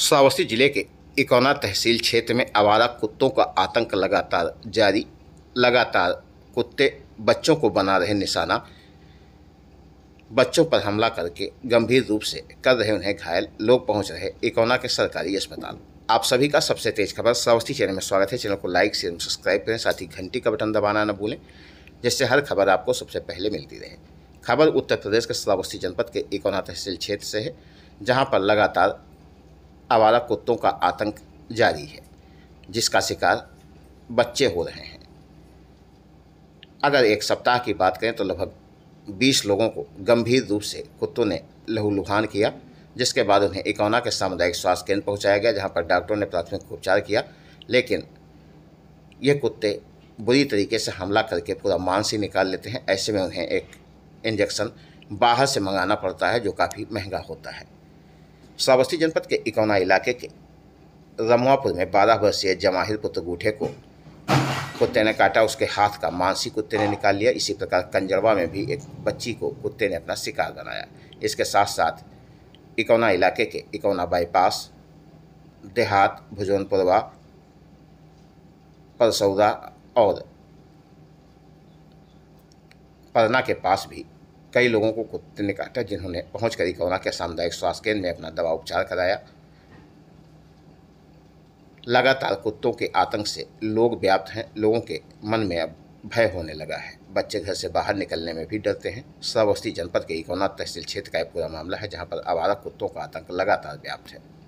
श्रावस्ती जिले के इकौना तहसील क्षेत्र में आवारा कुत्तों का आतंक लगातार जारी लगातार कुत्ते बच्चों को बना रहे निशाना बच्चों पर हमला करके गंभीर रूप से कर रहे उन्हें घायल लोग पहुंच रहे इकौना के सरकारी अस्पताल आप सभी का सबसे तेज खबर श्रावस्ती चैनल में स्वागत है चैनल को लाइक शेयर सब्सक्राइब करें साथ ही घंटी का बटन दबाना न भूलें जिससे हर खबर आपको सबसे पहले मिलती रहे खबर उत्तर प्रदेश के श्रावस्ती जनपद के इकौना तहसील क्षेत्र से है जहाँ पर लगातार आवारा कुत्तों का आतंक जारी है जिसका शिकार बच्चे हो रहे हैं अगर एक सप्ताह की बात करें तो लगभग 20 लोगों को गंभीर रूप से कुत्तों ने लहूलुहान किया जिसके बाद उन्हें इकौना के सामुदायिक स्वास्थ्य केंद्र पहुंचाया गया जहां पर डॉक्टरों ने प्राथमिक उपचार किया लेकिन ये कुत्ते बुरी तरीके से हमला करके पूरा मांस ही निकाल लेते हैं ऐसे में उन्हें एक इंजेक्शन बाहर से मंगाना पड़ता है जो काफ़ी महंगा होता है श्रावस्ती जनपद के इकौना इलाके के रमुआपुर में बारह वर्षीय जमाहिर पुत्र गुठे को कुत्ते ने काटा उसके हाथ का मानसी कुत्ते ने निकाल लिया इसी प्रकार कंजरवा में भी एक बच्ची को कुत्ते ने अपना शिकार बनाया इसके साथ साथ इकौना इलाके के इकौना बाईपास देहात भुजौनपुरवा परसौदा और परना के पास भी कई लोगों को कुत्ते ने काटा जिन्होंने पहुँच कर के सामुदायिक स्वास्थ्य केंद्र में अपना दवा उपचार कराया लगातार कुत्तों के आतंक से लोग व्याप्त हैं लोगों के मन में अब भय होने लगा है बच्चे घर से बाहर निकलने में भी डरते हैं श्रावस्ती जनपद के इकोना तहसील क्षेत्र का एक पूरा मामला है जहां पर आवारा कुत्तों का आतंक लगातार व्याप्त है